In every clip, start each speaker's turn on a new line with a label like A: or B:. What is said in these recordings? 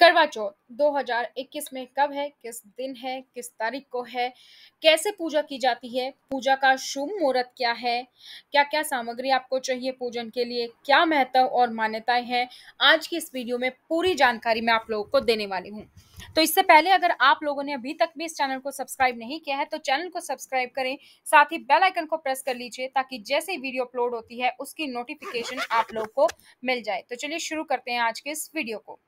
A: करवा चौथ 2021 में कब है किस दिन है किस तारीख को है कैसे पूजा की जाती है पूजा का शुभ मुहूर्त क्या है क्या क्या सामग्री आपको चाहिए पूजन के लिए क्या महत्व और मान्यताएं हैं आज की इस वीडियो में पूरी जानकारी मैं आप लोगों को देने वाली हूँ तो इससे पहले अगर आप लोगों ने अभी तक भी इस चैनल को सब्सक्राइब नहीं किया है तो चैनल को सब्सक्राइब करें साथ ही बेल आइकन को प्रेस कर लीजिए ताकि जैसे वीडियो अपलोड होती है उसकी नोटिफिकेशन आप लोगों को मिल जाए तो चलिए शुरू करते हैं आज के इस वीडियो को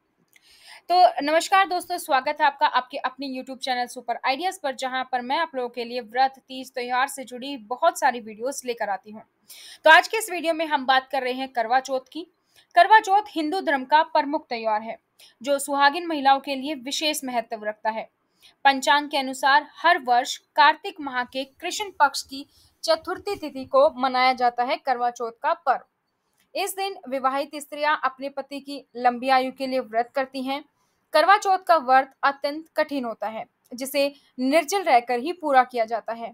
A: तो नमस्कार दोस्तों स्वागत है आपका आपके अपने यूट्यूब चैनल सुपर आइडियाज़ पर जहां पर मैं आप लोगों के लिए व्रत तीज त्यौहार से जुड़ी बहुत सारी वीडियोस लेकर आती हूँ तो आज के इस वीडियो में हम बात कर रहे हैं करवा चौथ की करवा चौथ हिंदू धर्म का प्रमुख त्यौहार है जो सुहागिन महिलाओं के लिए विशेष महत्व रखता है पंचांग के अनुसार हर वर्ष कार्तिक माह के कृष्ण पक्ष की चतुर्थी तिथि को मनाया जाता है करवा चौथ का पर्व इस दिन विवाहित स्त्रियां अपने पति की लंबी आयु के लिए व्रत करती हैं करवा चौथ का व्रत अत्यंत कठिन होता है जिसे निर्जल रहकर ही पूरा किया जाता है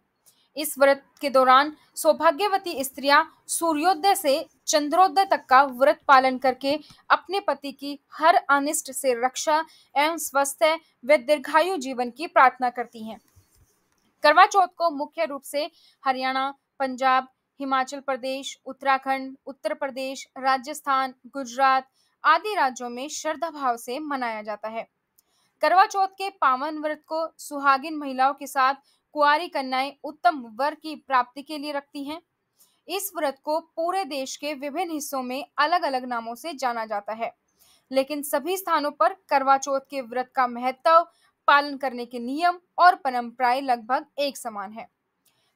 A: इस व्रत के दौरान सौभाग्यवती स्त्रियां सूर्योदय से चंद्रोदय तक का व्रत पालन करके अपने पति की हर अनिष्ट से रक्षा एवं स्वस्थ व दीर्घायु जीवन की प्रार्थना करती हैं करवा चौथ को मुख्य रूप से हरियाणा पंजाब हिमाचल प्रदेश उत्तराखंड उत्तर प्रदेश राजस्थान गुजरात आदि राज्यों में श्रद्धा भाव से मनाया जाता है करवा चौथ के पावन व्रत को सुहागिन महिलाओं के साथ कुआरी कन्याएं उत्तम वर की प्राप्ति के लिए रखती हैं इस व्रत को पूरे देश के विभिन्न हिस्सों में अलग अलग नामों से जाना जाता है लेकिन सभी स्थानों पर करवा चौथ के व्रत का महत्व पालन करने के नियम और परंपराएं लगभग एक समान है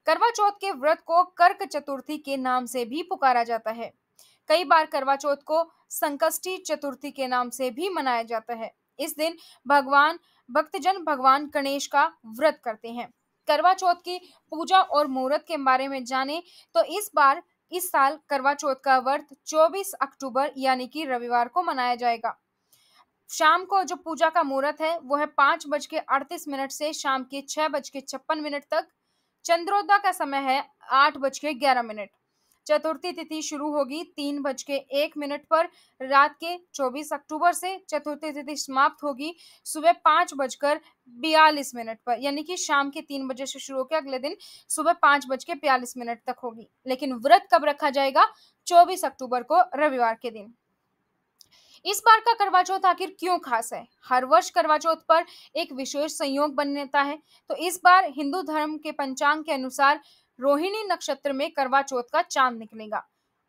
A: करवा चौथ के व्रत को कर्क चतुर्थी के नाम से भी पुकारा जाता है कई बार करवा चौथ को संकष्टी चतुर्थी के नाम से भी मनाया जाता है इस दिन भगवान भक्तजन भगवान गणेश का व्रत करते हैं करवा चौथ की पूजा और मुहूर्त के बारे में जाने तो इस बार इस साल करवा चौथ का व्रत 24 अक्टूबर यानी कि रविवार को मनाया जाएगा शाम को जो पूजा का मुहूर्त है वो है पांच बज के अड़तीस मिनट से शाम के छह बज के छप्पन मिनट तक चंद्रोदय का समय है आठ बज के ग्यारह मिनट चतुर्थी तिथि शुरू होगी तीन बज के एक मिनट पर रात के 24 अक्टूबर से चतुर्थी तिथि समाप्त होगी सुबह पाँच बजकर बयालीस मिनट पर यानी कि शाम के तीन बजे से शुरू होकर अगले दिन सुबह पाँच बज के बयालीस मिनट तक होगी लेकिन व्रत कब रखा जाएगा चौबीस अक्टूबर को रविवार के दिन इस बार का करवा चौथ आखिर क्यों खास है हर वर्ष करवा चौथ पर एक विशेष संयोग बनता है तो इस बार हिंदू धर्म के पंचांग के अनुसार रोहिणी नक्षत्र में करवा चौथ का चांद निकलेगा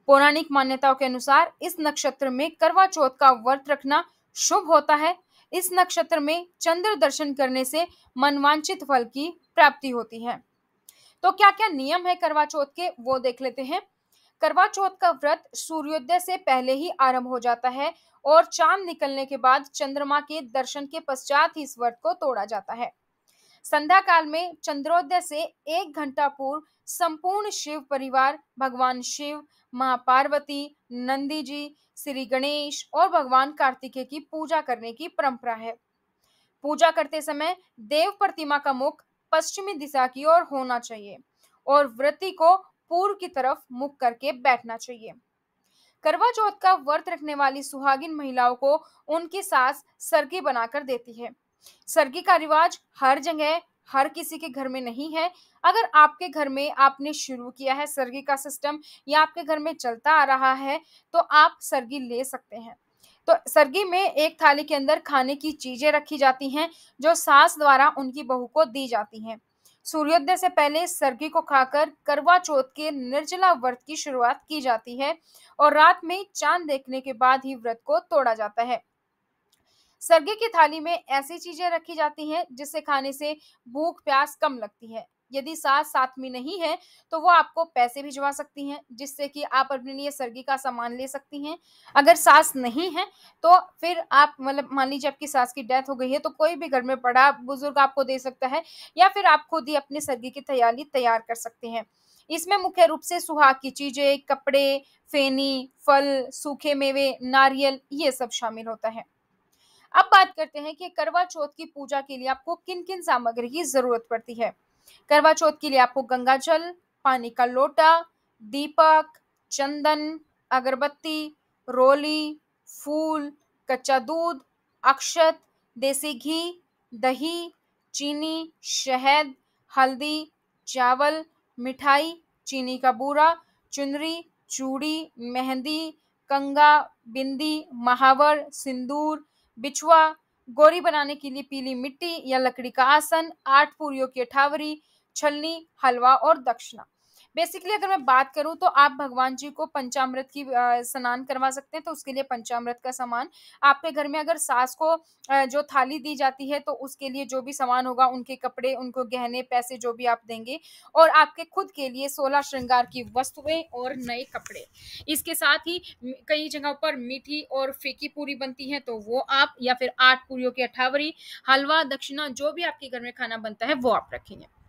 A: पौराणिक मान्यताओं के अनुसार इस नक्षत्र में करवा चौथ का व्रत रखना शुभ होता है इस नक्षत्र में चंद्र दर्शन करने से मनवांचित फल की प्राप्ति होती है तो क्या क्या नियम है करवा चौथ के वो देख लेते हैं करवा चौथ का व्रत सूर्योदय से पहले ही आरंभ हो जाता है और चांद निकलने के बाद चंद्रमा के दर्शन के पश्चात ही इस व्रत को तोड़ा जाता है संध्या काल में चंद्रोदय से एक घंटा पूर्व संपूर्ण शिव परिवार भगवान शिव माँ पार्वती नंदी जी श्री गणेश और भगवान कार्तिकेय की पूजा करने की परंपरा है पूजा करते समय देव प्रतिमा का मुख पश्चिमी दिशा की ओर होना चाहिए और व्रति को पूर्व की तरफ मुख करके बैठना चाहिए करवा चौथ का व्रत रखने वाली सुहागिन महिलाओं को उनकी सास सरगी बनाकर देती है सरगी का रिवाज हर जगह हर किसी के घर में नहीं है अगर आपके घर में आपने शुरू किया है सर्गी का सिस्टम या आपके घर में चलता आ रहा है तो आप सर्गी ले सकते हैं तो सर्गी में एक थाली के अंदर खाने की चीजें रखी जाती हैं जो सास द्वारा उनकी बहू को दी जाती हैं सूर्योदय से पहले सर्गी को खाकर करवा चौथ के निर्जला व्रत की शुरुआत की जाती है और रात में चांद देखने के बाद ही व्रत को तोड़ा जाता है सर्गी की थाली में ऐसी चीजें रखी जाती हैं जिससे खाने से भूख प्यास कम लगती है यदि सास साथ में नहीं है तो वो आपको पैसे भिजवा सकती हैं जिससे कि आप अपने लिए सर्गी का सामान ले सकती हैं अगर सास नहीं है तो फिर आप मतलब मान लीजिए आपकी सास की डेथ हो गई है तो कोई भी घर में पड़ा बुजुर्ग आपको दे सकता है या फिर आप खुद ही अपनी सर्गी की तैयारी तैयार कर सकते हैं इसमें मुख्य रूप से सुहाग की चीजें कपड़े फेनी फल सूखे मेवे नारियल ये सब शामिल होता है अब बात करते हैं कि करवा चौथ की पूजा के लिए आपको किन किन सामग्री की जरूरत पड़ती है करवा चौथ के लिए आपको गंगा जल पानी का लोटा दीपक चंदन अगरबत्ती रोली फूल कच्चा दूध अक्षत देसी घी दही चीनी शहद हल्दी चावल मिठाई चीनी का बूरा चुनरी चूड़ी मेहंदी कंगा बिंदी महावर सिंदूर बिछुआ गोरी बनाने के लिए पीली मिट्टी या लकड़ी का आसन आठ पूरियों की अठावरी छलनी हलवा और दक्षिणा बेसिकली अगर मैं बात करूँ तो आप भगवान जी को पंचामृत की स्नान करवा सकते हैं तो उसके लिए पंचामृत का सामान आपके घर में अगर सास को जो थाली दी जाती है तो उसके लिए जो भी सामान होगा उनके कपड़े उनको गहने पैसे जो भी आप देंगे और आपके खुद के लिए सोलह श्रृंगार की वस्तुएं और नए कपड़े इसके साथ ही कई जगहों पर मीठी और फीकी पूरी बनती है तो वो आप या फिर आठ पूरियों की अठावरी हलवा दक्षिणा जो भी आपके घर में खाना बनता है वो आप रखेंगे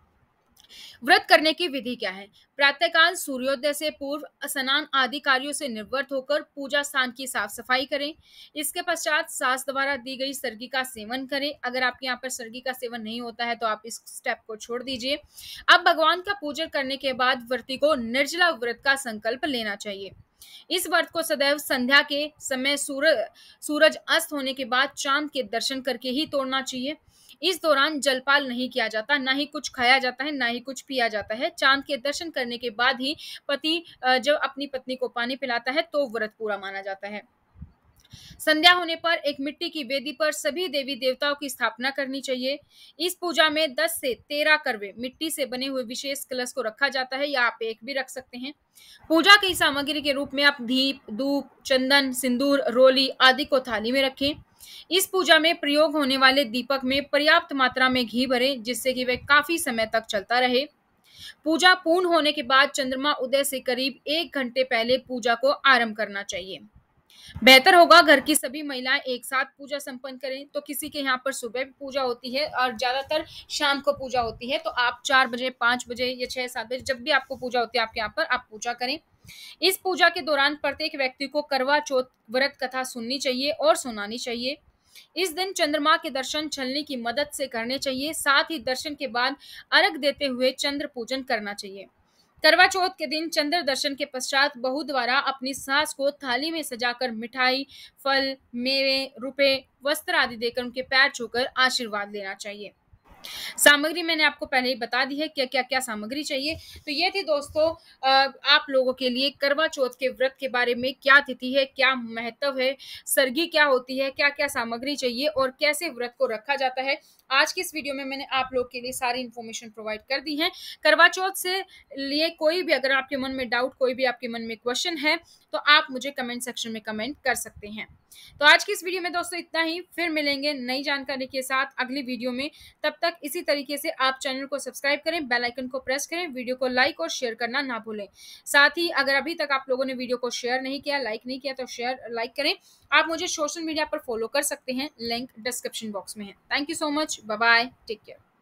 A: व्रत करने की विधि क्या है प्रातःकाल सूर्योदय से पूर्व स्नान आदि कार्यों से निवृत्त होकर पूजा स्थान की साफ सफाई करें इसके पश्चात सास द्वारा दी गई सर्गी का सेवन करें अगर आपके यहाँ पर सर्गी का सेवन नहीं होता है तो आप इस स्टेप को छोड़ दीजिए अब भगवान का पूजन करने के बाद व्रती को निर्जला व्रत का संकल्प लेना चाहिए इस व्रत को सदैव संध्या के समय सूरज सूरज अस्त होने के बाद चांद के दर्शन करके ही तोड़ना चाहिए इस दौरान जलपाल नहीं किया जाता ना ही कुछ खाया जाता है ना ही कुछ पिया जाता है चांद के दर्शन करने के बाद ही पति जब अपनी पत्नी को पानी पिलाता है तो व्रत पूरा माना जाता है संध्या होने पर एक मिट्टी की वेदी पर सभी देवी देवताओं की स्थापना करनी चाहिए इस पूजा में 10 से 13 करवे मिट्टी से बने हुए विशेष कलश को रखा जाता है या आप एक भी रख सकते हैं पूजा की सामग्री के रूप में आप दीप धूप चंदन सिंदूर रोली आदि को थाली में रखें इस पूजा में प्रयोग होने वाले दीपक में पर्याप्त मात्रा में घी भरे जिससे कि वह काफी समय तक चलता रहे पूजा पूर्ण होने के बाद चंद्रमा उदय से करीब एक घंटे पहले पूजा को आरंभ करना चाहिए बेहतर होगा घर की सभी महिलाएं एक साथ पूजा संपन्न करें तो किसी के यहाँ पर सुबह भी पूजा होती है और ज़्यादातर शाम को पूजा होती है तो आप चार बजे पांच बजे या छह सात बजे जब भी आपको पूजा होती है आपके यहाँ पर आप पूजा करें इस पूजा के दौरान प्रत्येक व्यक्ति को करवा चौथ व्रत कथा सुननी चाहिए और सुनानी चाहिए इस दिन चंद्रमा के दर्शन छलनी की मदद से करने चाहिए साथ ही दर्शन के बाद अर्घ देते हुए चंद्र पूजन करना चाहिए करवा चौथ के दिन चंद्र दर्शन के पश्चात बहु द्वारा अपनी सास को थाली में सजाकर मिठाई फल मेवे रुपए वस्त्र आदि देकर उनके पैर छूकर आशीर्वाद लेना चाहिए सामग्री मैंने आपको पहले ही बता दी है क्या क्या क्या सामग्री चाहिए तो ये थी दोस्तों आप लोगों के लिए करवा चौथ के व्रत के बारे में क्या तिथि है क्या महत्व है सर्गी क्या होती है क्या क्या सामग्री चाहिए और कैसे व्रत को रखा जाता है आज की इस वीडियो में मैंने आप लोग के लिए सारी इन्फॉर्मेशन प्रोवाइड कर दी है करवा चौथ से लिए कोई भी अगर आपके मन में डाउट कोई भी आपके मन में क्वेश्चन है तो आप मुझे कमेंट सेक्शन में कमेंट कर सकते हैं तो आज की इस वीडियो में दोस्तों इतना ही फिर मिलेंगे नई जानकारी के साथ अगली वीडियो में तब तक तक इसी तरीके से आप चैनल को सब्सक्राइब करें बेल आइकन को प्रेस करें वीडियो को लाइक और शेयर करना ना भूलें साथ ही अगर अभी तक आप लोगों ने वीडियो को शेयर नहीं किया लाइक नहीं किया तो शेयर लाइक करें आप मुझे सोशल मीडिया पर फॉलो कर सकते हैं लिंक डिस्क्रिप्शन बॉक्स में है thank you so much bye take care